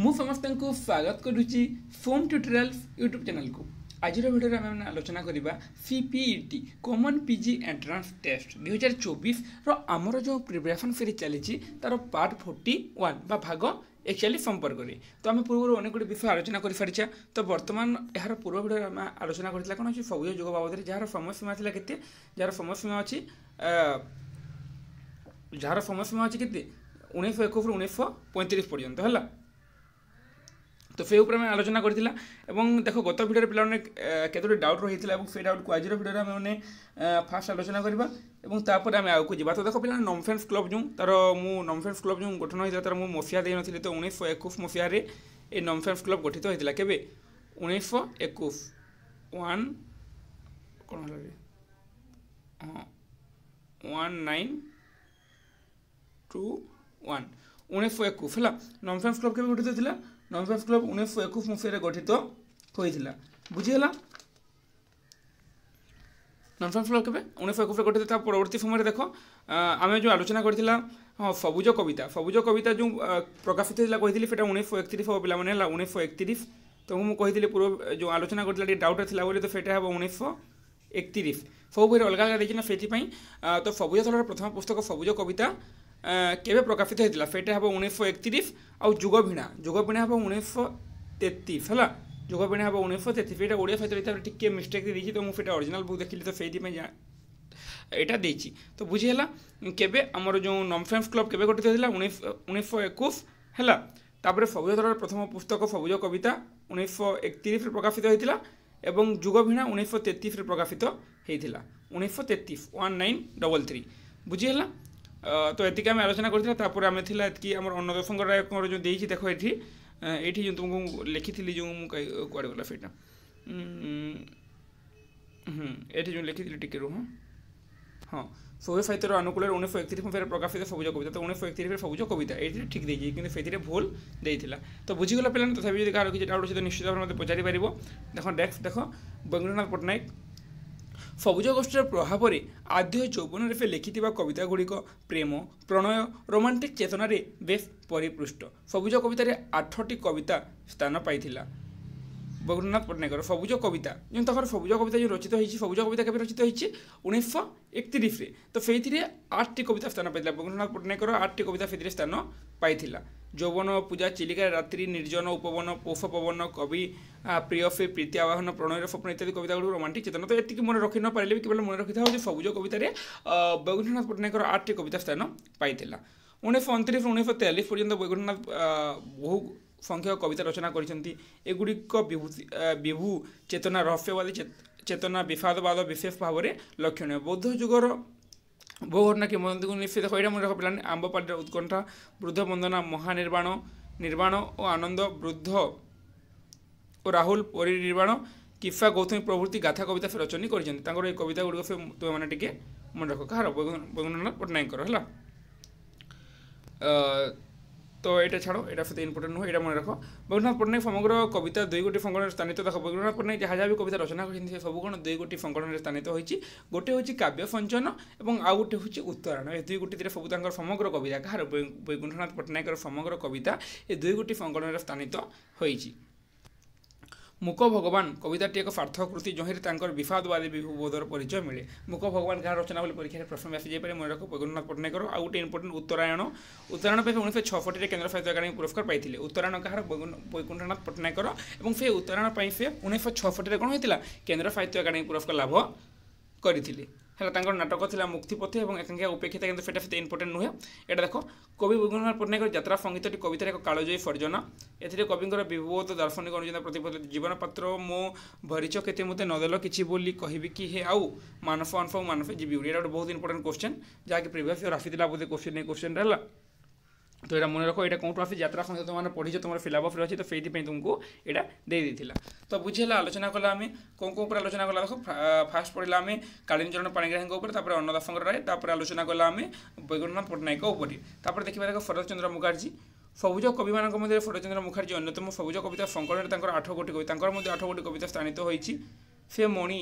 ମୁଁ ସମସ୍ତଙ୍କୁ ସ୍ୱାଗତ କରୁଛି ଫୋମ୍ ଟ୍ୟୁଟୋରିଆଲ୍ ୟୁଟ୍ୟୁବ୍ ଚ୍ୟାନେଲ୍କୁ ଆଜିର ଭିଡ଼ିଓରେ ଆମେ ଆଲୋଚନା କରିବା C P E T common P G entrance test ଦୁଇହଜାର ଚବିଶର ଆମର ଯେଉଁ ପ୍ରିପାରେସନ୍ ସିରିଜ୍ ଚାଲିଛି ତା'ର ପାର୍ଟ ଫୋର୍ଟି ୱାନ୍ ବା ଭାଗ একচুয়ালি সম্পর্করে তো আমি পূর্বর অনেকগুলি বিষয় আলোচনা করে সারিছা তো বর্তমান এর পূর্ব ভিডিওরে আমি আলোচনা করেছিলাম কোণ হচ্ছে সবুজ যোগ বাবদরে যার সময়সীমা লা কেতে যার সময়সীমা অছি যার সময়সীমা অছি কেতে উনিশশো একুশ উনিশশো পঁয়ত্রিশ পর্যন্ত হলা তো সেই উপরে আমি আলোচনা করেছিল এবং দেখো গত ভিডিওর পিলা পিলামানে কতটা ডাউট রয়েছিল এবং সেই ডাউটকে আজির ভিডিওরে আমি মানে ফার্স্ট আলোচনা করা এবং তারপরে আমি আগুক যা তো দেখো পিলা নমফেন্স ক্লব যে তার মু নমফেন্স ক্লব যে গঠন হয়েছিল তার মু মসিয়া দিয়ে তো উনিশশো একুশ মসিহার এই নমফেন্স ক্লব গঠিত হয়েছিল কেবে উনিশশো একুশ ওয়ান কোন হল হ্যাঁ ওয়ান নাইন টু ওয়ান উনিশশো একুশ হল নমফেন্স ক্লব কেবে গঠিত হয়েছিল ନନ୍ଫେସ୍ କ୍ଲବ୍ ଉଣେଇଶହ ଏକୋଇଶ ମସିହାରେ ଗଠିତ ହୋଇଥିଲା ବୁଝିଗଲା ନନ୍ଫେସ୍ କ୍ଲବ୍ କେବେ ଉଣେଇଶହ ଏକୋଇଶରେ ଗଠିତ ତା ପରବର୍ତ୍ତୀ ସମୟରେ ଦେଖ ଆମେ ଯେଉଁ ଆଲୋଚନା କରିଥିଲା ହଁ ସବୁଜ କବିତା ସବୁଜ କବିତା ଯେଉଁ ପ୍ରକାଶିତ ହେଇଥିଲା କହିଥିଲି ସେଇଟା ଉଣେଇଶହ ଏକତିରିଶ ହେବ ପିଲାମାନେ ହେଲା ଉଣେଇଶହ ଏକତିରିଶ ତୁମକୁ ମୁଁ କହିଥିଲି ପୂର୍ବ ଯେଉଁ ଆଲୋଚନା କରିଥିଲା ଟିକେ ଡାଉଟ୍ ଥିଲା ବୋଲି ତ ସେଇଟା ହେବ ଉଣେଇଶହ ଏକତିରିଶ ସବୁ ବହିରେ ଅଲଗା ଅଲଗା ଦେଇଛି ନା ସେଥିପାଇଁ ତ ସବୁଜ ତଳର ପ୍ରଥମ ପୁସ୍ତକ ସବୁଜ କବିତା କେବେ ପ୍ରକାଶିତ ହୋଇଥିଲା ସେଇଟା ହେବ ଉଣେଇଶହ ଏକତିରିଶ ଆଉ ଯୁଗଭିଣା ଯୁଗଭିଣା ହେବ ଉଣେଇଶହ ତେତିଶ ହେଲା ଯୁଗଭିଣା ହେବ ଉଣେଇଶହ ତେତିଶ ଏଇଟା ଓଡ଼ିଆ ସହିତ ହିସାବରେ ଟିକିଏ ମିଷ୍ଟେକ୍ ଦେଇଛି ତ ମୁଁ ସେଇଟା ଅରିଜିନାଲ୍ ବୁକ୍ ଦେଖିଲି ତ ସେଇଥିପାଇଁ ଏଇଟା ଦେଇଛି ତ ବୁଝି ହେଲା କେବେ ଆମର ଯେଉଁ ନମଫେନ୍ସ କ୍ଲବ୍ କେବେ ଗଠିତ ହୋଇଥିଲା ଉଣେଇଶହ ଏକୋଇଶ ହେଲା ତାପରେ ସବୁଜ ଦଳର ପ୍ରଥମ ପୁସ୍ତକ ସବୁଜ କବିତା ଉଣେଇଶହ ଏକତିରିଶରେ ପ୍ରକାଶିତ ହୋଇଥିଲା ଏବଂ ଯୁଗଭିଣା ଉଣେଇଶହ ତେତିଶରେ ପ୍ରକାଶିତ ହୋଇଥିଲା ଉଣେଇଶହ ତେତିଶ ୱାନ୍ ନାଇନ୍ ଡବଲ୍ ଥ୍ରୀ ବୁଝିହେଲା তো ଏତିକି ଆମେ ଆଲୋଚନା କରିଥିଲେ ତାପରେ ଆମେ ଥିଲା ଏତିକି ଆମର ଅନ୍ନଦଶଙ୍କ ରାୟଙ୍କର ଯେଉଁ ଦେଇଛି ଦେଖ ଏଠି ଏଇଠି ଯେଉଁ ତୁମକୁ ଲେଖିଥିଲି ଯେଉଁ ମୁଁ କୁଆଡ଼େ ଗଲା ସେଇଟା ଏଠି ଯେଉଁ ଲେଖିଥିଲି ଟିକେ ରୁହ ହଁ সৌরভ সাহিত্যের অনুকূলের উনিশশো একত্রিশ ফের প্রকাশিত সবুজ কবিতা তো উনিশশো একত্রিশ সবুজ কবিতা এইটি ঠিক দিয়েছি কিন্তু সেইটি ভুল দিয়েছিল তো বুঝিগলা পিলা তথাপি যদি কারো কিছু ডাউট আছে নিশ্চিত ভাবে পচারি পারিব দেখো ডেস্ক দেখ বেঙ্গুনাথ পট্টনাক ସବୁଜ ଗୋଷ୍ଠୀର ପ୍ରଭାବରେ ଆଦ୍ୟ ଯୌବନରେ ସେ ଲେଖିଥିବା ଗୁଡ଼ିକ ପ୍ରେମ ପ୍ରଣୟ ରୋମାଣ୍ଟିକ୍ ଚେତନାରେ ବେଶ୍ ପରିପୃଷ୍ଟ ସବୁଜ କବିତାରେ ଆଠଟି କବିତା ସ୍ଥାନ ପାଇଥିଲା বগুণনাথ পট্টনাকর সবুজ কবিতা যে তাঁর সবুজ কবিতা যে রচিত হয়েছে সবুজ কবিতা কেবে রচিত হয়েছে উনিশশো একত্রিশে তো সেইথিরে আটটি কবিতা স্থান পাই বগুণনাথ পট্টনাকর আটটি কবিতা সেইথিরে স্থান পাই যৌবন পূজা চিলিকা রাত্রি নির্জন উপবন পৌষ পবন কবি প্রিয় ফে প্রীতি আবাহন প্রণয়ের স্বপ্ন ইত্যাদি কবিতাগুলো রোমান্টিক চেতনা তো এটিকে মনে রখি নপারিলে কেবল মনে রখি যে সবুজ কবিতার বৈগুণনাথ পট্টনাকর আটটি কবিতা স্থান পাই উনিশশো অনত্রিশ উনিশশো তেয়াল্লিশ পর্যন্ত বৈগুণনাথ বহু সংখ্যক কবিতা রচনা করেছেন এগুড়িক বিভূতি বিভু চেতনা রহস্যবাদী চেতনা বিষাদবাদ বিশেষ ভাবে লক্ষণীয় বৌদ্ধ যুগর বহু ঘটনা কিংবদন্তীকে নিশ্চিত এটা মনে রাখা পিলানি আম্বপাটির উৎকণ্ঠা বৃদ্ধ বন্দনা মহানির্বাণ নির্বাণ ও আনন্দ বৃদ্ধ ও রাহুল পরিনির্বাণ কিফা গৌতমী প্রভৃতি গাথা কবিতা সে রচনী করেছেন তাঁর এই কবিতা গুড়িক সে তুমি মানে টিকে মনে রাখ কাহার বৈগুণনাথ পট্টনায়কর হল তো এটা ছাড়ো এটা সাথে ইম্পর্টেন্ট নয় এটা মনে রাখো রঘুনাথ পট্টনায়ক সমগ্র কবিতা দুই গোটি ফঙ্কন স্থানিত দেখো রঘুনাথ পট্টনায়ক যা যা কবিতা রচনা করেছেন সে সবু কোণ দুই গোটি ফঙ্কনের স্থানিত হয়েছে গোটে হচ্ছে কাব্য সঞ্চয়ন এবং আউ গোটে হচ্ছে উত্তরায়ণ এই দুই গোটিতে সবু তাঁর সমগ্র কবিতা কাহার বৈকুণ্ঠনাথ পট্টনায়কর সমগ্র কবিতা এই দুই গোটি ফঙ্কনের স্থানিত হয়েছে ମୁକ ଭଗବାନ କବିତାଟି ଏକ ସାର୍ଥକ କୃତି ଯହିଁରେ ତାଙ୍କର ବିଫାଦବାଦୀ ବିବୋଧର ପରିଚୟ ମିଳେ ମୁକ ଭଗବାନ କାହାର ରଚନା ବୋଲି ପରୀକ୍ଷାରେ ପ୍ରଥମେ ଆସିଯାଇପାରେ ମନେ ରଖ ଜଗନ୍ନାଥ ପଟ୍ଟନାୟକର ଆଉ ଗୋଟେ ଇମ୍ପୋର୍ଟାଣ୍ଟ ଉତ୍ତରାୟଣ ଉତ୍ତରାୟଣ ପାଇଁ ଉଣେଇଶହ ଛଅଷଠିରେ କେନ୍ଦ୍ର ସାହିତ୍ୟ ଏକାଡେମୀ ପୁରସ୍କାର ପାଇଥିଲେ ଉତ୍ତରାୟଣ କାହାର ବୈକୁଣ୍ଠନାଥ ପଟ୍ଟନାୟକର ଏବଂ ସେ ଉତ୍ତରାୟଣ ପାଇଁ ସେ ଉଣେଇଶହ ଛଅଷଠିରେ କ'ଣ ହୋଇଥିଲା କେନ୍ଦ୍ର ସାହିତ୍ୟ ଏକାଡେମୀ ପୁରସ୍କାର ଲାଭ କରିଥିଲେ ହେଲା ତାଙ୍କର ନାଟକ ଥିଲା ମୁକ୍ତିପଥି ଏବଂ ଏକାଙ୍କିଆ ଉପେକ୍ଷିତା କିନ୍ତୁ ସେଟା ସେତେ ଇମ୍ପୋର୍ଟାଣ୍ଟ ନୁହେଁ ଏଇଟା ଦେଖ କବି ବିଘ୍ନନାଥ ପଟ୍ଟନାୟକ ଯାତ୍ରା ସଙ୍ଗୀତଟି କବିତାରେ ଏକ କାଳଜୟୀ ସର୍ଜନା ଏଥିରେ କବିଙ୍କର ବିବୋଧ ଦାର୍ଶନିକ ଅନୁଯୋଜନା ପ୍ରତିଫଳିତ ଜୀବନ ପାତ୍ର ମୋ ଭରିଛ କେତେ ମୋତେ ନଦେଲ କିଛି ବୋଲି କହିବି କି ହେ ଆଉ ମାନସ ଅନଫ ମାନସ ଯିବି ଏଇଟା ଗୋଟେ ବହୁତ ଇମ୍ପୋର୍ଟାଣ୍ଟ କୋଶ୍ଚେନ୍ ଯାହାକି ପ୍ରିଭିୟସ୍ ଇୟର୍ ଆସିଥିଲା ବୋଧେ କୋଶ୍ଚେନ୍ ଏଇ କୋଶ୍ଚେନ୍ଟା ହେଲା तो यहाँ मन रख यहाँ कौटू आसी जित्रा संहिता तुम पढ़ी तुम फिलअप अफ अच्छी तो से तुमको यहाँ दे तो बुझीला आलोचना कला आम कौन कौन आलोचना कला देख फास्ट पढ़ला आम कालीन चरण पाणीग्राही अन्न दास राय तापर आलोचना कला आम बैकुंठनाथ पट्टनायक उपर देखा देख शरद चंद्र मुखार्जी সবুজ কবিমানক মধ্যে শরৎচন্দ্র মুখার্জী অন্যতম সবুজ কবিতা সংকলনের তাঁর আঠ গোটি কবি তাঁর মধ্যে আঠ গোটি কবিতা স্থানিত হয়েছে সে মণি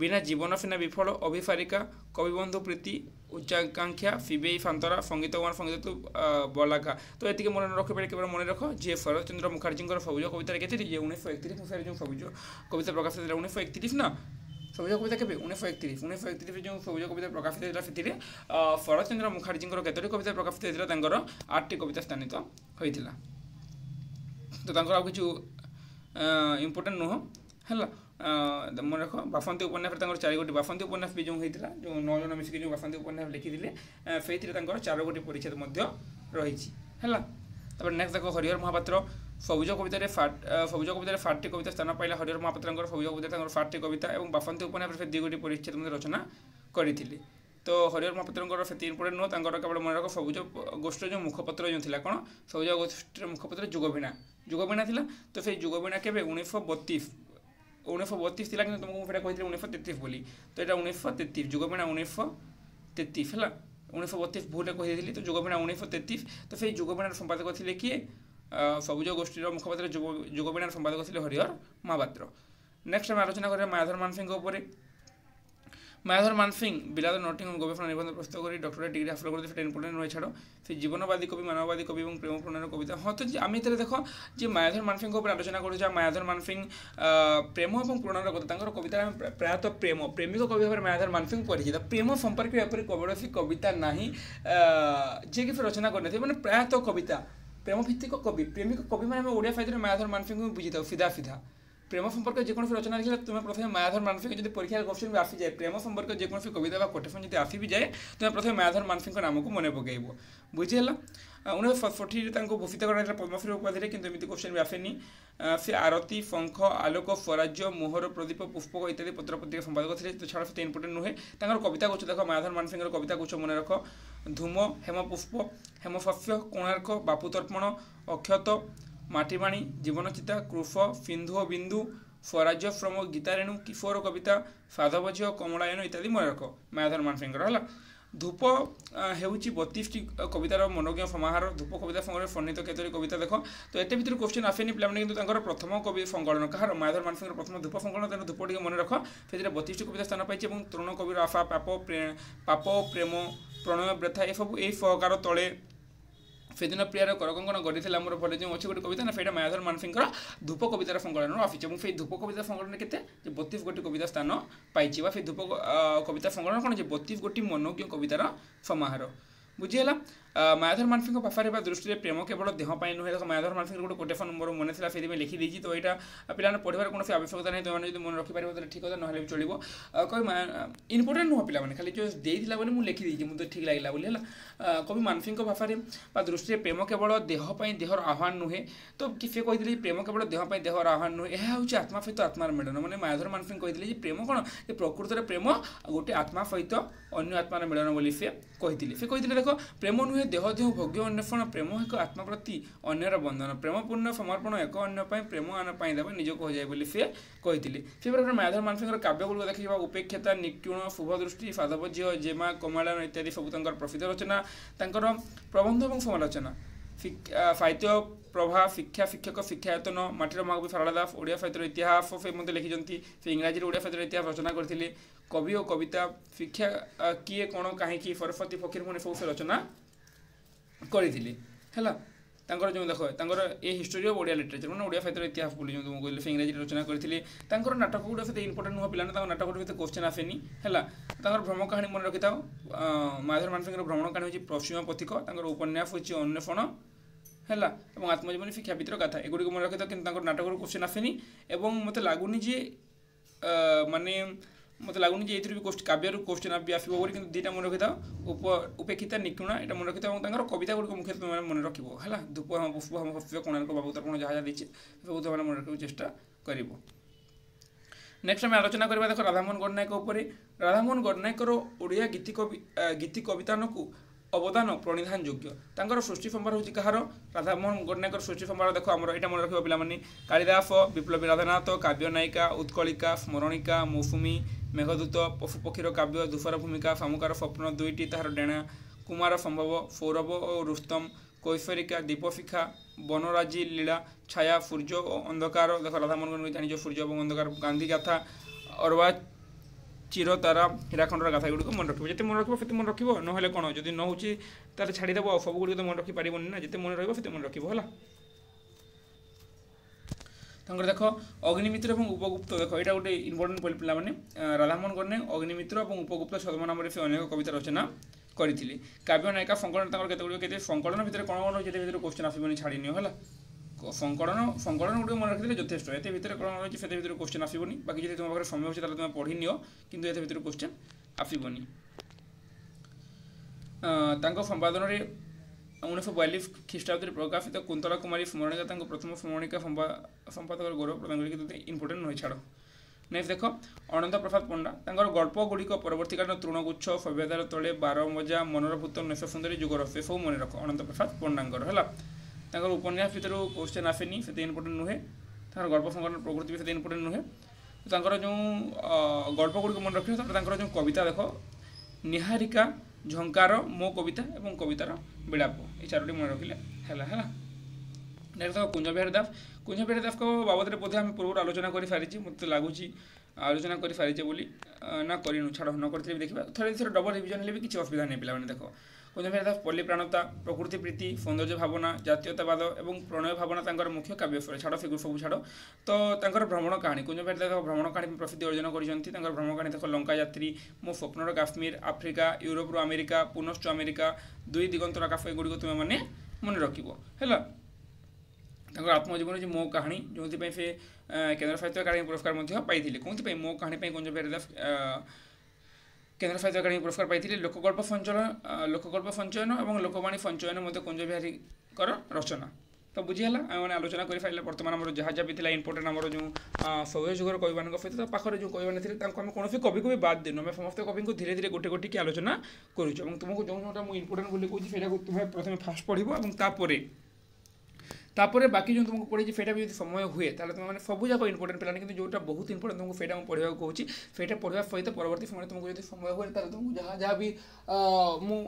ବିନା ଜୀବନ ଫିନା ବିଫଳ ଅଭିସାରିକା କବିବନ୍ଧୁ ପ୍ରୀତି ଉଚ୍ଚାକାଂକ୍ଷା ସିବିଆଇ ସାନ୍ତରା ସଙ୍ଗୀତବାନ ସଙ୍ଗୀତ ବଲାକା ତ ଏତିକି ମନେ ରଖିପାରିବେ କେବଳ ମନେ ରଖ ଯିଏ ଶରତଚନ୍ଦ୍ର ମୁଖାର୍ଜୀଙ୍କର ସବୁଜ କବିତାରେ କେତେ ଯିଏ ଉଣେଇଶହ ଏକତିରିଶ ମସିହାରେ ଯେଉଁ ସବୁଜ କବିତା ପ୍ରକାଶ ହେଇଥିଲା ଉଣେଇଶହ ଏକତିରିଶ ନା ସବୁଜ କବିତା କେବେ ଉଣେଇଶହ ଏକତିରିଶ ଉଣେଇଶହ ଏକତିରିଶରେ ଯେଉଁ ସବୁଜ କବିତା ପ୍ରକାଶିତ ହେଇଥିଲା ସେଥିରେ ଶରତଚନ୍ଦ୍ର ମୁଖାର୍ଜୀଙ୍କର କେତୋଟି କବିତା ପ୍ରକାଶିତ ହେଇଥିଲା ତାଙ୍କର ଆଠଟି କବିତା ସ୍ଥାନିତ ହୋଇଥିଲା ତ ତାଙ୍କର ଆଉ କିଛି ଇମ୍ପୋର୍ଟାଣ୍ଟ ନୁହଁ ହେଲା ମନେ ରଖ ବାସନ୍ତୀ ଉପନ୍ୟାସରେ ତାଙ୍କର ଚାରି ଚାରିଗୋଟି ବାସନ୍ତୀ ଉପନ୍ୟାସ ବି ଯେଉଁ ହେଇଥିଲା ଯେଉଁ ନଅ ଜଣ ମିଶିକି ଯେଉଁ ବାସନ୍ତୀ ଉପନ୍ୟାସ ଲେଖିଥିଲେ ସେଇଥିରେ ତାଙ୍କର ଚାରୋଟି ପରିଚ୍ଛେଦ ମଧ୍ୟ ରହିଛି ହେଲା ତାପରେ ନେକ୍ସଟ ଦେଖ ହରିହର ମହାପାତ୍ର ସବୁଜ କବିତାରେ ସବୁଜ କବିତାରେ ଫାର୍ଟି କବିତା ସ୍ଥାନ ପାଇଲା ହରିହର ମହାପାତ୍ରଙ୍କର ସବୁଜ କବିତା ତାଙ୍କର ଫାର୍ଟି କବିତା ଏବଂ ବାସନ୍ତୀ ଉପନ୍ୟାସରେ ସେ ଦୁଇ ଦୁଇଗୋଟି ପରିଚ୍ଛେଦ ମଧ୍ୟ ରଚନା କରିଥିଲେ ତ ହରିହର ମହାପାତ୍ରଙ୍କର ସେତେ ଇମ୍ପୋର୍ଟାଣ୍ଟ ନୁହଁ ତାଙ୍କର କେବଳ ମନେ ରଖ ସବୁଜ ଗୋଷ୍ଠୀର ଯେଉଁ ମୁଖପତ୍ର ଯେଉଁ ଥିଲା କ'ଣ ସବୁଜ ଗୋଷ୍ଠୀର ମୁଖପତ୍ର ଯୁଗବୀଣା ଯୁଗବୀଣା ଥିଲା ତ ସେଇ ଯୁଗବୀଣା କେବେ ଉଣେଇଶହ ବତିଶ उन्नीस बतीस थी कि तुमको मुझे कही उन्नीस तेतीस बोली तो यहाँ उन्नीस तेतीस जुगपेणा उन्नीस तेतीस है उन्नीस बतीस भूल कही तो जुगपेणा उन्नीस तेतीस तो से जुगपेणार सम्पादक थे किए ସବୁଜ ଗୋଷ୍ଠୀର ମୁଖପାତ୍ର ଯୁବବୀଣାର ସମ୍ପାଦକ ଥିଲେ ହରିହର ମହାପାତ୍ର ନେକ୍ସଟ୍ ଆମେ ଆଲୋଚନା କରିବା ମାୟାଧର ମାନସିଂଙ୍କ ଉପରେ মায়াধর মানসিং বিলাদ নটিংহম গবেষণা নিবন্ধ প্রস্তুত করি ডক্টরের ডিগ্রি হাসিল করতে সেটা ইম্পর্টেন্ট রয়েছে সে জীবনবাদী কবি মানববাদী কবি এবং প্রেম প্রণয়ের কবিতা হয়তো যে আমি এতে দেখো যে মায়াধর মানসিংহ উপরে আলোচনা করছি যা মায়াধর মানসিং প্রেম এবং প্রণয়ের কথা তাঁর কবিতার আমি প্রায়ত প্রেম প্রেমিক কবি ভাবে মায়াধর মানসিং পরিচিত প্রেম সম্পর্কে এপরি কৌশি কবিতা না যে কি রচনা করে মানে প্রায়ত কবিতা প্রেমভিত্তিক কবি প্রেমিক কবি মানে আমি ওড়িয়া সাহিত্যের মায়াধর মানসিংহ বুঝি থাকি সিধা সিধা প্রেম সম্পর্ক যেকোনো রচনা লিখলে তুমি প্রথমে মায়াধর মানসিক যদি পরীক্ষার কোশ্চিন বি আসি যায় প্রেম সম্পর্ক যেকোনো কবিতা বা কোটেসন যদি আসি বি যায় তুমি প্রথমে মায়াধর মানসিক নামক মনে পকাইব বুঝিহেলা ଉଣେଇଶହ ସତଷଠିରେ ତାଙ୍କୁ ଭୂଷିତ କରାଯାଇଥିଲା ପଦ୍ମଶ୍ରୀ ଉପାଧିରେ କିନ୍ତୁ ଏମିତି କୋଶ୍ଚିନ୍ ବି ଆସେନି ସେ ଆରତି ଶଙ୍ଖ ଆଲୋକ ସ୍ୱରାଜ୍ୟ ମୋହର ପ୍ରଦୀପ ପୁଷ୍ପକ ଇତ୍ୟାଦି ପତ୍ରପତ୍ରିକା ସମ୍ପାଦକ ଥିଲେ ଛଡ଼ା ସେତେ ଇମ୍ପୋର୍ଟାଣ୍ଟ ନୁହେଁ ତାଙ୍କର କବିତା ଗୁଚ୍ଛ ଦେଖ ମାୟାଧର ମାନସିଂହର କବିତା ଗୁଚ୍ଛ ମନେ ରଖ ଧୂମ ହେମପୁଷ୍ପ ହେମଶସ୍ୟ କୋଣାର୍କ ବାପୁତର୍ପଣ ଅକ୍ଷତ ମାଟିବାଣୀ ଜୀବନଚିତା କୃଫ ପିନ୍ଧୁ ଓ ବିନ୍ଦୁ ସ୍ୱରାଜ୍ୟ ଶ୍ରମ ଗୀତାରେଣୁ କିଶୋର କବିତା ସାଧବ ଝିଅ କମଳାୟନ ଇତ୍ୟାଦି ମନେ ରଖ ମାୟାଧର ମାନସିଂଙ୍କର ହେଲା ଧୂପ ହେଉଛି ବତିଶଟି କବିତାର ମନୋଜ୍ଞ ସମାହାର ଧୂପ କବିତା ସଙ୍ଗରେ ବର୍ଣ୍ଣିତ କେତୋଟି କବିତା ଦେଖ ତ ଏତେ ଭିତରୁ କୋଶ୍ଚିନ୍ ଆସେନି ପିଲାମାନେ କିନ୍ତୁ ତାଙ୍କର ପ୍ରଥମ କବି ସଂକଳନ କାହାର ମାୟାଧର ମାନସିଂହର ପ୍ରଥମ ଧୂପ ସଂକଳନ ତେଣୁ ଧୂପ ଟିକେ ମନେ ରଖ ସେଥିରେ ବତିଶଟି କବିତା ସ୍ଥାନ ପାଇଛି ଏବଂ ତୃଣ କବିର ଆଶା ପାପ ପାପ ପ୍ରେମ ପ୍ରଣୟ ବ୍ୟଥା ଏସବୁ ଏହି ସହକାର ତଳେ ସେଦିନ ପ୍ରିୟାର କରକଙ୍କର କରିଥିଲା ଆମର ପରେ ଯେଉଁ ଅଛି ଗୋଟେ କବିତା ନା ସେଇଟା ମାୟାଧର ମାନସିଂଙ୍କର ଧୂପ କବିତାର ସଂକଳନରୁ ଆସିଛି ଏବଂ ସେଇ ଧୂପ କବିତା ସଂକଳନରେ କେତେ ଯେ ବତିଶ ଗୋଟି କବିତା ସ୍ଥାନ ପାଇଛି ବା ସେ ଧୂପ କବିତା ସଂକଳନ କ'ଣ ଯେ ବତିଶ ଗୋଟି ମନୋଜ୍ଞ କବିତାର ସମାହାର ବୁଝିହେଲା ମାୟାଧର ମାନସିଂହଙ୍କ ପାଖରେ ବା ଦୃଷ୍ଟିରେ ପ୍ରେମ କେବଳ ଦେହ ପାଇଁ ନୁହେଁ ଦେଖ ମାୟାଧର ମାନସିଂହର ଗୋଟେ କୋଟେସନ୍ ମୋର ମନେ ଥିଲା ସେଥିପାଇଁ ଲେଖିଦେଇଛି ତ ଏଇଟା ପିଲାମାନେ ପଢ଼ିବାର କୌଣସି ଆବଶ୍ୟକତା ନାହିଁ ତୁମେ ଯଦି ମନେ ରଖିପାରିବ ତାହେଲେ ଠିକ୍ କଥା ନହେଲେ ବି ଚଳିବ କବି ଇମ୍ପୋର୍ଟାଣ୍ଟ ନୁହଁ ପିଲାମାନେ ଖାଲି ଯେଉଁ ଦେଇଥିଲା ବୋଲି ମୁଁ ଲେଖିଦେଇଛି ମୁଁ ତ ଠିକ୍ ଲାଗିଲା ବୋଲି ହେଲା କବି ମାନସିଂହଙ୍କ ଭାଷାରେ ବା ଦୃଷ୍ଟିରେ ପ୍ରେମ କେବଳ ଦେହ ପାଇଁ ଦେହର ଆହ୍ୱାନ ନୁହେଁ ତ ସେ କହିଥିଲେ ଯେ ପ୍ରେମ କେବଳ ଦେହ ପାଇଁ ଦେହର ଆହ୍ୱାନ ନୁହେଁ ଏହା ହେଉଛି ଆତ୍ମା ସହିତ ଆତ୍ମାର ମିଳନ ମାନେ ମାୟାଧର ମାନସିଂହ କହିଥିଲେ ଯେ ପ୍ରେମ କ'ଣ ଯେ ପ୍ରକୃତରେ ପ୍ରେମ ଗୋଟେ ଆତ୍ମା ସହିତ ଅନ୍ୟ ଆତ୍ମାର ମିଳନ ବୋଲି ସେ କହିଥିଲେ ସେ କହିଥିଲେ ଦେଖ ପ୍ରେମ ନୁହେଁ ଦେହଦେହ ଭୋଗ୍ୟ ଅନ୍ୱେଷଣ ପ୍ରେମ ଏକ ଆତ୍ମା ପ୍ରତି ଅନ୍ୟର ବନ୍ଧନ ପ୍ରେମପୂର୍ଣ୍ଣ ସମର୍ପଣ ଏକ ଅନ୍ୟ ପାଇଁ ପ୍ରେମ ଆନ ପାଇଁ ଦେବା ନିଜକୁ ହୋଇଯାଏ ବୋଲି ସିଏ କହିଥିଲେ ସେ ପ୍ରକାର ମାଧବ ମାନସିଂହର କାବ୍ୟଗୁଡ଼ିକ ଦେଖିଯିବା ଉପେକ୍ଷତା ନିକ୍ୟୁଣ ଶୁଭଦୃଷ୍ଟି ସାଧବ ଝିଅ ଜେମା କମଳାୟନ ଇତ୍ୟାଦି ସବୁ ତାଙ୍କର ପ୍ରସିଦ୍ଧ ରଚନା ତାଙ୍କର ପ୍ରବନ୍ଧ ଏବଂ ସମାଲୋଚନା ସାହିତ୍ୟ প্রভা শিক্ষা শিক্ষক শিক্ষায়তন মাটির মহাকবি সারলা দাস ওড়িয়া সাহিত্যর ইতিহাস সে মধ্যে লিখিছেন সে ইংরাজি ওড়িয়া সাহিত্যর ইতিহাস রচনা করে কবি ও কবিতা শিক্ষা কিয়ে কোণ কাহি সরস্বতী ফকির পুনে সব সে রচনা କରିଥିଲି ହେଲା ତାଙ୍କର ଯେଉଁ ଦେଖ ତାଙ୍କର a history of Odia literature ମାନେ ଓଡ଼ିଆ ସାହିତ୍ୟର ଇତିହାସ ବୋଲି ଯେଉଁ ମୁଁ କହିଲି ଇଂରାଜୀରେ ରଚନା କରିଥିଲି ତାଙ୍କର ନାଟକ ଗୁଡ଼ିକ ସେତେ ଇମ୍ପୋର୍ଟାଣ୍ଟ ନୁହଁ ପିଲାମାନେ ତାଙ୍କ ନାଟକ ଗୁଡ଼ିକ କୋଶ୍ଚେନ୍ ଆସେନି ହେଲା ତାଙ୍କର ଭ୍ରମ କାହାଣୀ ମନେ ରଖିଥାଉ ମାଧବ ମାନସିଂହର ଭ୍ରମଣ କାହାଣୀ ହେଉଛି ପଶ୍ଚିମ ପଥିକ ତାଙ୍କର ଉପନ୍ୟାସ ହେଉଛି ଅନ୍ୱେଷଣ ହେଲା ଏବଂ ଆତ୍ମଜୀବନୀ ଶିକ୍ଷା ଭିତର କଥା ଏଗୁଡ଼ିକ ମନେ ରଖିଥାଉ କିନ୍ତୁ ତାଙ୍କର ନାଟକରୁ କୋଶ୍ଚେନ୍ ଆସେନି ଏବଂ ମୋତେ ଲାଗୁନି ଯେ ମାନେ ମୋତେ ଲାଗୁନି ଯେ ଏଥିରୁ ବି କାବ୍ୟରୁ କୋଶ୍ଚିନ୍ ବି ଆସିବ ବୋଲି କିନ୍ତୁ ଦୁଇଟା ମନେ ରଖିଥାଉ ଉପେକ୍ଷିତା ନିକୁଣା ଏଇଟା ମନେ ରଖିଥାଉ ଏବଂ ତାଙ୍କର କବିତା ଗୁଡ଼ିକ ମୁଖ୍ୟତଃ ତୁମେ ମନେ ରଖିବ ହେଲା ଧୂପ ଆମ ପୁଷ୍ପ ଆମ ହସ୍ୟ କୋଣାର୍କ ବାବୁତର୍ପଣ ଯାହା ଯାହା ଦେଇଛି ସବୁ ତୁମେ ମନେ ରଖିବାକୁ ଚେଷ୍ଟା କରିବ ନେକ୍ସଟ ଆମେ ଆଲୋଚନା କରିବା ଦେଖ ରାଧାମୋହନ ଗଡ଼ନାୟକ ଉପରେ ରାଧାମୋହନ ଗଡ଼ନାୟକର ଓଡ଼ିଆ ଗୀତି କବି ଗୀତି କବିତାନକୁ अवदान प्रणिधान योग्य सृष्टि संभार हूँ कहार राधामोहन गड्डनायक सृष्टि संभार देख आम ये मन रखा पाने कालीदास विप्लवी राधानाथ काव्य नायिका उत्कलिका स्मरणिका मौसुमी मेघदूत पशुपक्षी काव्य धूफर भूमिका फामुकार स्वप्न दुईट तहार डेणा कुमार संभव सौरभ और रुस्तम कैशरिका दीपशिखा बनराजी लीला छाय सूर्य और अंधकार देख राधामोहन गण जान सूर्य और अंधकार गांधी गाथा अरवाज চিরতারা হীরাখণ্ডর গাথাগুড়ি মনে রাখব যেতে মনে রাখব সেতে মনে রাখব নহলে কোণ যদি ন হচ্ছে তাহলে ছাড়িদেব আউ সবুগুড়ি তো মনে রাখিপারবনি না যেতে মনে রহব সেতে মনে রাখব হল ତାଙ୍କର ଦେଖ ଅଗ୍ନିମିତ୍ର ଏବଂ ଉପଗୁପ୍ତ ଦେଖ ଏଇଟା ଗୋଟେ ଇମ୍ପୋର୍ଟାଣ୍ଟ ପିଲାମାନେ ରାଧାମୋହନ ଗଣେ ଅଗ୍ନିମିତ୍ର ଏବଂ ଉପଗୁପ୍ତ ଛଦ୍ମ ନାମରେ ସେ ଅନେକ କବିତା ରଚନା କରିଥିଲେ କାବ୍ୟ ନାୟିକା ସଂକଳନ ତାଙ୍କର କେତେ ଗୁଡ଼ିଏ କେତେ ସଂକଳନ ଭିତରେ କ'ଣ କ'ଣ ରହିଛି ଭିତରେ କୋଶ୍ଚିନ୍ ଆସିବନି ଛାଡ଼ିନିଅ ହେଲା সংকরণ সংকরণ ଗୁଡ଼ିକ ମନେ ରଖିଦେଲେ ଯଥେଷ୍ଟ ଏତେ ଭିତରେ କ'ଣ ରହିଛି ସେତେ ଭିତରେ କୋଶ୍ଚିନ୍ ଆସିବନି ବାକି ଯଦି ତୁମ ପାଖରେ ସମୟ ଅଛି ତାହେଲେ ତୁମେ ପଢ଼ି ନିଅ କିନ୍ତୁ ଏତେ ଭିତରେ କୋଶ୍ଚିନ୍ ଆସିବନି ତାଙ୍କ ସମ୍ପାଦନରେ ଉଣେଇଶହ ବୟାଳିଶ ଖ୍ରୀଷ୍ଟାବ୍ଦରେ ପ୍ରକାଶିତ କୁନ୍ତଳା କୁମାରୀ ସ୍ମରଣିକା ତାଙ୍କ ପ୍ରଥମ ସ୍ମରଣିକା ସମ୍ପାଦକର ଗୌରବ ପ୍ରଦାନ କରି କିନ୍ତୁ ଇମ୍ପୋର୍ଟାଣ୍ଟ ନୁହେଁ ଛାଡ଼ ନେକ୍ସଟ ଦେଖ ଅନନ୍ତ ପ୍ରସାଦ ପଣ୍ଡା ତାଙ୍କର ଗଳ୍ପଗୁଡ଼ିକ ପରବର୍ତ୍ତୀକାଳୀନ ତୃଣଗୁଚ୍ଛ ସଭ୍ୟତାର ତଳେ ବାରମଜା ମନର ଭୂତ ନେଶ ସୁନ୍ଦରୀ ଯୁଗର ସେ ସବୁ ମନେ ରଖ ଅନନ୍ତ ପ୍ରସାଦ ପଣ୍ଡାଙ୍କର ହେଲା ତାଙ୍କର ଉପନ୍ୟାସ ଭିତରୁ କୋଶ୍ଚେନ୍ ଆସେନି ସେତେ ଇମ୍ପୋର୍ଟାଣ୍ଟ ନୁହେଁ ତାଙ୍କର ଗଳ୍ପ ସଂକଳନ ପ୍ରକୃତି ବି ସେତେ ଇମ୍ପୋର୍ଟାଣ୍ଟ ନୁହେଁ ତାଙ୍କର ଯେଉଁ ଗଳ୍ପ ଗୁଡ଼ିକୁ ମନେ ରଖିବ ତାପରେ ତାଙ୍କର ଯେଉଁ କବିତା ଦେଖ ନିହାରିକା ଝଙ୍କାର ମୋ କବିତା ଏବଂ କବିତାର ବିଳାପ ଏଇ ଚାରୋଟି ମନେ ରଖିଲେ ହେଲା ହେଲା ନେକ୍ସଟ ଦେଖ କୁଞ୍ଜବିହାରୀ ଦାସ କୁଞ୍ଜବିହାରୀ ଦାସଙ୍କ ବାବଦରେ ବୋଧେ ଆମେ ପୂର୍ବରୁ ଆଲୋଚନା କରିସାରିଛି ମୋତେ ଲାଗୁଛି ଆଲୋଚନା କରିସାରିଛେ ବୋଲି ନା କରିନୁ ଛାଡ଼ ନ କରିଥିଲେ ବି ଦେଖିବା ଥରେ ଥରେ ଡବଲ ରିଭିଜନ୍ ହେଲେ ବି କିଛି ଅସୁବିଧା ନାହିଁ ପିଲାମାନେ ଦେଖ କୁଞ୍ଜଭୀର ଦାସ ପଲ୍ଲୀ ପ୍ରାଣତା ପ୍ରକୃତି ପ୍ରୀତି ସୌନ୍ଦର୍ଯ୍ୟ ଭାବନା ଜାତୀୟତାବାଦ ଏବଂ ପ୍ରଣୟ ଭାବନା ତାଙ୍କର ମୁଖ୍ୟ କାବ୍ୟଶୈଳୀ ଛାଡ଼ ସେଗୁଡ଼ିକ ସବୁ ଛାଡ଼ ତ ତାଙ୍କର ଭ୍ରମଣ କାହାଣୀ କୁଞ୍ଜଭୀର ଦାସ ଭ୍ରମଣ କାହାଣୀ ପାଇଁ ପ୍ରସିଦ୍ଧି ଅର୍ଜନ କରିଛନ୍ତି ତାଙ୍କର ଭ୍ରମଣ କାହାଣୀ ଦେଖ ଲଙ୍କା ଯାତ୍ରୀ ମୋ ସ୍ୱପ୍ନର କାଶ୍ମୀର ଆଫ୍ରିକା ୟୁରୋପରୁ ଆମେରିକା ପୁନଶ୍ଚ ଆମେରିକା ଦୁଇ ଦିଗନ୍ତର ଆକାଶ ଏଗୁଡ଼ିକ ତୁମେମାନେ ମନେ ରଖିବ ହେଲା ତାଙ୍କର ଆତ୍ମଜୀବନ ହେଉଛି ମୋ କାହାଣୀ ଯେଉଁଥିପାଇଁ ସେ କେନ୍ଦ୍ର ସାହିତ୍ୟ ଏକାଡେମୀ ପୁରସ୍କାର ମଧ୍ୟ ପାଇଥିଲେ କେଉଁଥିପାଇଁ ମୋ କାହାଣୀ ପାଇଁ କୁଞ୍ଜଭୀର ଦାସ କେନ୍ଦ୍ର ସାହିତ୍ୟ ଏକାଡେମୀ ପୁରସ୍କାର ପାଇଥିଲେ ଲୋକଗଳ୍ପ ସଞ୍ଚୟନ ଲୋକଗଳ୍ପ ସଞ୍ଚୟନ ଏବଂ ଲୋକବାଣୀ ସଞ୍ଚୟନ ମଧ୍ୟ କୁଞ୍ଜବିହାରୀଙ୍କର ରଚନା ତ ବୁଝିହେଲା ଆମେମାନେ ଆଲୋଚନା କରିପାରିଲେ ବର୍ତ୍ତମାନ ଆମର ଯାହା ଯାହା ବି ଥିଲା ଇମ୍ପୋର୍ଟାଣ୍ଟ ଆମର ଯେଉଁ ସୌର ଯୁଗର କବିମାନଙ୍କ ସହିତ ତା ପାଖରେ ଯେଉଁ କବିମାନେ ଥିଲେ ତାଙ୍କୁ ଆମେ କୌଣସି କବିକୁ ବି ବାଦ୍ ଦେନୁ ଆମେ ସମସ୍ତ କବିଙ୍କୁ ଧୀରେ ଧୀରେ ଗୋଟେ ଗୋଟିକି ଆଲୋଚନା କରୁଛୁ ଏବଂ ତୁମକୁ ଯେଉଁ ଯେଉଁଟା ମୁଁ ଇମ୍ପୋର୍ଟାଣ୍ଟ ବୋଲି କହୁଛି ସେଇଟାକୁ ତୁମେ ପ୍ରଥମେ ଫାଷ୍ଟ ପଢ଼ିବ ଏବଂ ତାପରେ তাপরে বাকি ଯେଉଁ ତୁମକୁ ପଢ଼ିଛି ସେଇଟା ବି ଯଦି ସମୟ ହୁଏ ତାହେଲେ ତୁମେମାନେ ସବୁଯାକ ଇମ୍ପୋର୍ଟାଣ୍ଟ ପିଲାମାନେ କିନ୍ତୁ ଯେଉଁଟା ବହୁତ ଇମ୍ପୋର୍ଟାଣ୍ଟ ତୁମକୁ ସେଇଟା ମୁଁ ପଢ଼ିବାକୁ କହୁଛି ସେଇଟା ପଢ଼ିବା ସହିତ ପରବର୍ତ୍ତୀ ସମୟରେ ତୁମକୁ ଯଦି ସମୟ ହୁଏ ତାହେଲେ ତୁମକୁ ଯାହା ଯାହା ବି ମୁଁ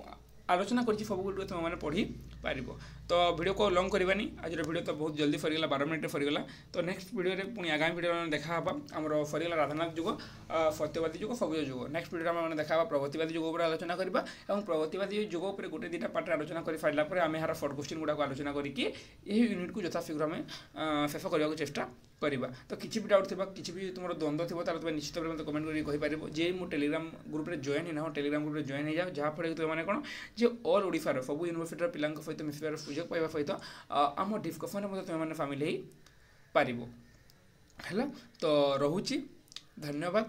আলোচনা করছি সবগুলো তুমি মানে পড়ি পারিব তো ভিডিওকে লং করবানি আজর ভিডিও তো বহুত জলদি সরিগলা বার মিনিটে সরিগলা তো নেক্সট ভিডিওরে পুঁ আগামী ভিডিও মানে দেখা হবা আমার সরিগলা রাধানাথ যুগ সত্যবাদী যুগ সবুজ যুগ নেক্সট ভিডিওরে আমি দেখা হবা প্রগতিবাদী যুগ উপরে আলোচনা করা এবং প্রগতিবাদী যুগ উপরে গোটে দুইটা পার্টে আলোচনা করে সারা পরে আমি এর সর্ট কোশ্চিন গুড়া আলোচনা করি এই ইউনিটকে যথাশীঘ্র আমি শেষ করা চেষ্টা କରିବା ତ କିଛି ବି ଡାଉଟ୍ ଥିବ କିଛି ବି ତୁମର ଦ୍ୱନ୍ଦ୍ୱ ଥିବ ତାହେଲେ ତୁମେ ନିଶ୍ଚିତ ଭାବରେ ମୋତେ କମେଣ୍ଟ କରିକି କହିପାରିବ ଯେ ମୁଁ ଟେଲିଗ୍ରାମ ଗ୍ରୁପ୍ରେ ଜଏନ୍ ହେଇନାହୁଁ ଟେଲିଗ୍ରାମ ଗ୍ରୁପରେ ଜଏନ୍ ହେଇଯାଅ ଯାହାଫଳରେ କି ତୁମେମାନେ କ'ଣ ଯେ ଅଲ୍ ଓଡ଼ିଶାର ସବୁ ୟୁନିଭର୍ସିଟିର ପିଲାଙ୍କ ସହିତ ମିଶିବାର ସୁଯୋଗ ପାଇବା ସହିତ ଆମ ଡିସ୍କସନ୍ରେ ମଧ୍ୟ ତୁମେମାନେ ସାମିଲ ହେଇପାରିବ ହେଲା ତ ରହୁଛି ଧନ୍ୟବାଦ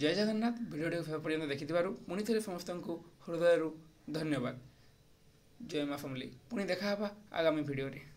ଜୟ ଜଗନ୍ନାଥ ଭିଡ଼ିଓଟିକୁ ଶେଷ ପର୍ଯ୍ୟନ୍ତ ଦେଖିଥିବାରୁ ପୁଣି ଥରେ ସମସ୍ତଙ୍କୁ ହୃଦୟରୁ ଧନ୍ୟବାଦ ଜୟ ମା ଫ୍ୟାମିଲି ପୁଣି ଦେଖା ହେବା ଆଗାମୀ ଭିଡ଼ିଓରେ